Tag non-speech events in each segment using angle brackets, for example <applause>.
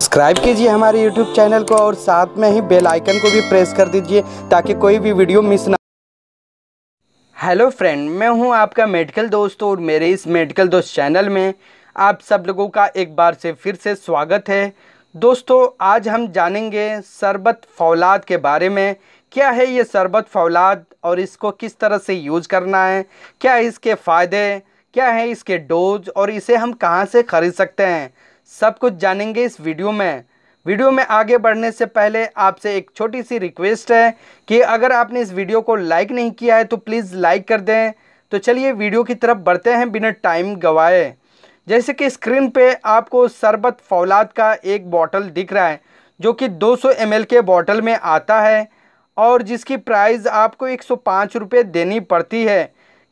subscribe कीजिए हमारे YouTube channel को और साथ में ही बेल आइकन को भी प्रेस कर दीजिए ताकि कोई भी वीडियो मिस ना हेलो फ्रेंड मैं हूं आपका मेडिकल दोस्त और मेरे इस मेडिकल दोस्त चैनल में आप सब लोगों का एक बार से फिर से स्वागत है दोस्तों आज हम जानेंगे शरबत फौलाद के बारे में क्या है ये शरबत फौलाद और इसको किस तरह से यूज़ करना है क्या इसके फ़ायदे क्या हैं इसके डोज और इसे हम कहाँ से ख़रीद सकते हैं सब कुछ जानेंगे इस वीडियो में वीडियो में आगे बढ़ने से पहले आपसे एक छोटी सी रिक्वेस्ट है कि अगर आपने इस वीडियो को लाइक नहीं किया है तो प्लीज़ लाइक कर दें तो चलिए वीडियो की तरफ बढ़ते हैं बिना टाइम गवाए जैसे कि स्क्रीन पे आपको शरबत फौलाद का एक बॉटल दिख रहा है जो कि 200 सौ के बॉटल में आता है और जिसकी प्राइस आपको एक सौ देनी पड़ती है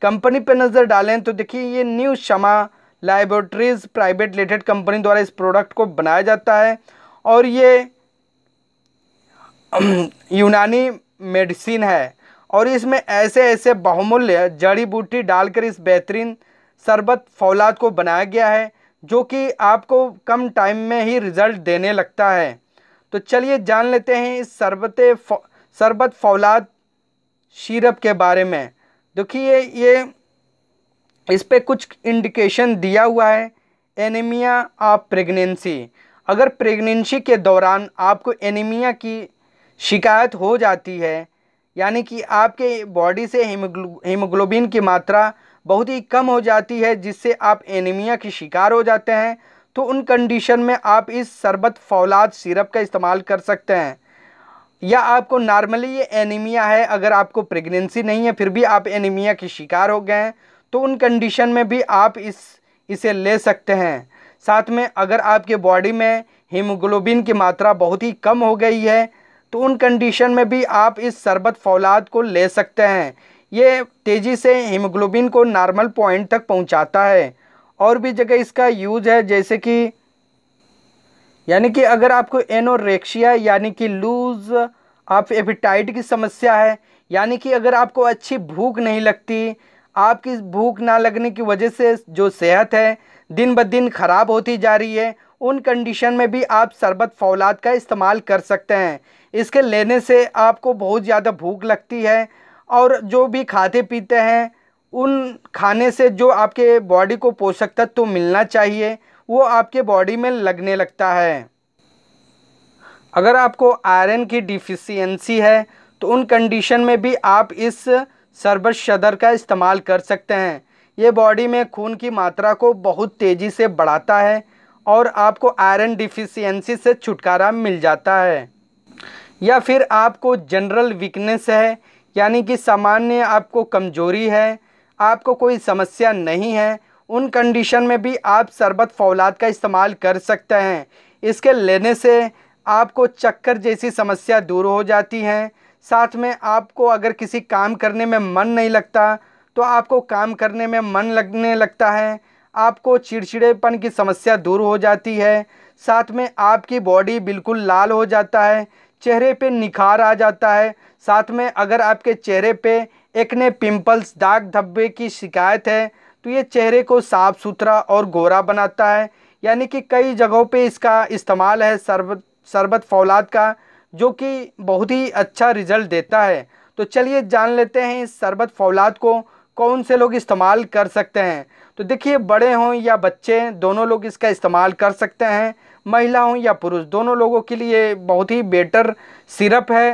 कंपनी पर नज़र डालें तो देखिए ये new Shama laboratories private limited company द्वारा इस प्रोडक्ट को बनाया जाता है और ये <clears throat> यूनानी मेडिसिन है और इसमें ऐसे ऐसे बहुमूल्य जड़ी बूटी डालकर इस बेहतरीन शरबत फौलाद को बनाया गया है जो कि आपको कम टाइम में ही रिज़ल्ट देने लगता है तो चलिए जान लेते हैं इस शरबत शरबत फौलाद शीरप के बारे में देखिए ये इस पर कुछ इंडिकेशन दिया हुआ है एनीमिया ऑफ प्रेगनेंसी अगर प्रेगनेंसी के दौरान आपको एनीमिया की शिकायत हो जाती है यानी कि आपके बॉडी से हीमोग्लोबिन की मात्रा बहुत ही कम हो जाती है जिससे आप एनीमिया की शिकार हो जाते हैं तो उन कंडीशन में आप इस शरबत फौलाद सिरप का इस्तेमाल कर सकते हैं या आपको नॉर्मली ये एनीमिया है अगर आपको प्रेगनेंसी नहीं है फिर भी आप एनीमिया की शिकार हो गए हैं तो उन कंडीशन में भी आप इस इसे ले सकते हैं साथ में अगर आपके बॉडी में हीमोग्लोबिन की मात्रा बहुत ही कम हो गई है तो उन कंडीशन में भी आप इस शरबत फौलाद को ले सकते हैं ये तेज़ी से हीमोग्लोबिन को नॉर्मल पॉइंट तक पहुंचाता है और भी जगह इसका यूज है जैसे कि यानी कि अगर आपको एनोरेक्शिया यानी कि लूज़ आप एपिटाइट की समस्या है यानी कि अगर आपको अच्छी भूख नहीं लगती आपकी भूख ना लगने की वजह से जो सेहत है दिन ब दिन ख़राब होती जा रही है उन कंडीशन में भी आप शरबत फौलाद का इस्तेमाल कर सकते हैं इसके लेने से आपको बहुत ज़्यादा भूख लगती है और जो भी खाते पीते हैं उन खाने से जो आपके बॉडी को पोषक तत्व तो मिलना चाहिए वो आपके बॉडी में लगने लगता है अगर आपको आयरन की डिफिशियंसी है तो उन कंडीशन में भी आप इस सरबत शदर का इस्तेमाल कर सकते हैं ये बॉडी में खून की मात्रा को बहुत तेज़ी से बढ़ाता है और आपको आयरन डिफिशियंसी से छुटकारा मिल जाता है या फिर आपको जनरल वीकनेस है यानी कि सामान्य आपको कमजोरी है आपको कोई समस्या नहीं है उन कंडीशन में भी आप शरबत फौलाद का इस्तेमाल कर सकते हैं इसके लेने से आपको चक्कर जैसी समस्या दूर हो जाती हैं साथ में आपको अगर किसी काम करने में मन नहीं लगता तो आपको काम करने में मन लगने लगता है आपको चिड़चिड़ेपन की समस्या दूर हो जाती है साथ में आपकी बॉडी बिल्कुल लाल हो जाता है चेहरे पे निखार आ जाता है साथ में अगर आपके चेहरे पे एकने पिंपल्स दाग धब्बे की शिकायत है तो ये चेहरे को साफ़ सुथरा और गोरा बनाता है यानी कि कई जगहों पे इसका इस्तेमाल है शरबत शरबत फौलाद का जो कि बहुत ही अच्छा रिजल्ट देता है तो चलिए जान लेते हैं इस शरबत फौलाद को कौन से लोग इस्तेमाल कर सकते हैं तो देखिए बड़े हों या बच्चे दोनों लोग इसका इस्तेमाल कर सकते हैं महिला हों या पुरुष दोनों लोगों के लिए बहुत ही बेटर सिरप है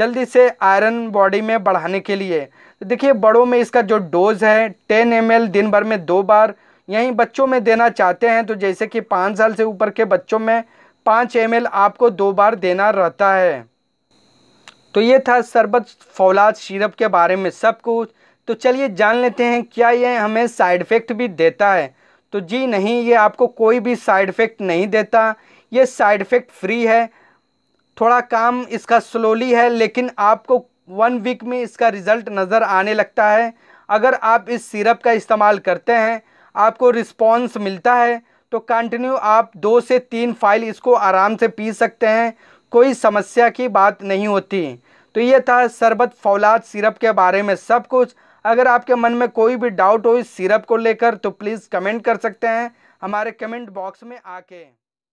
जल्दी से आयरन बॉडी में बढ़ाने के लिए तो देखिए बड़ों में इसका जो डोज़ है टेन एम दिन भर में दो बार यहीं बच्चों में देना चाहते हैं तो जैसे कि पाँच साल से ऊपर के बच्चों में पाँच एम आपको दो बार देना रहता है तो ये था शरबत फौलाद सिरप के बारे में सब कुछ तो चलिए जान लेते हैं क्या ये हमें साइड इफ़ेक्ट भी देता है तो जी नहीं ये आपको कोई भी साइड इफ़ेक्ट नहीं देता ये साइड इफ़ेक्ट फ्री है थोड़ा काम इसका स्लोली है लेकिन आपको वन वीक में इसका रिज़ल्ट नज़र आने लगता है अगर आप इस सिरप का इस्तेमाल करते हैं आपको रिस्पॉन्स मिलता है तो कंटिन्यू आप दो से तीन फाइल इसको आराम से पी सकते हैं कोई समस्या की बात नहीं होती तो ये था शरबत फौलाद सिरप के बारे में सब कुछ अगर आपके मन में कोई भी डाउट हो इस सिरप को लेकर तो प्लीज़ कमेंट कर सकते हैं हमारे कमेंट बॉक्स में आके